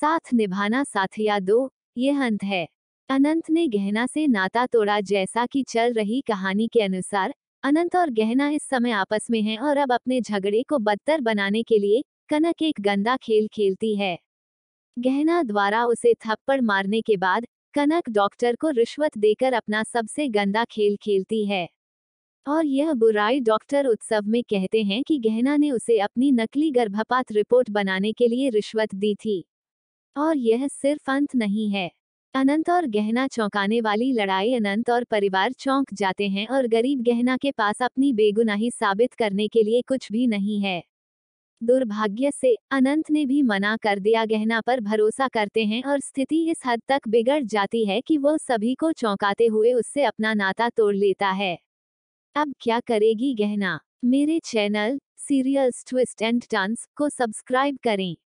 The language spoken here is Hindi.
साथ निभाना साथिया दो ये अंत है अनंत ने गहना से नाता तोड़ा जैसा कि चल रही कहानी के अनुसार अनंत और गहना इस समय आपस में हैं और अब अपने झगड़े को बदतर बनाने के लिए कनक एक गंदा खेल खेलती है गहना द्वारा उसे थप्पड़ मारने के बाद कनक डॉक्टर को रिश्वत देकर अपना सबसे गंदा खेल खेलती है और यह बुराई डॉक्टर उत्सव में कहते हैं कि गहना ने उसे अपनी नकली गर्भपात रिपोर्ट बनाने के लिए रिश्वत दी थी और यह सिर्फ अंत नहीं है अनंत और गहना चौंकाने वाली लड़ाई अनंत और परिवार चौंक जाते हैं और गरीब गहना के पास अपनी बेगुनाही साबित करने के लिए कुछ भी नहीं है दुर्भाग्य से अनंत ने भी मना कर दिया गहना पर भरोसा करते हैं और स्थिति इस हद तक बिगड़ जाती है कि वो सभी को चौंकाते हुए उससे अपना नाता तोड़ लेता है अब क्या करेगी गहना मेरे channel serials twist and dance को सब्सक्राइब करें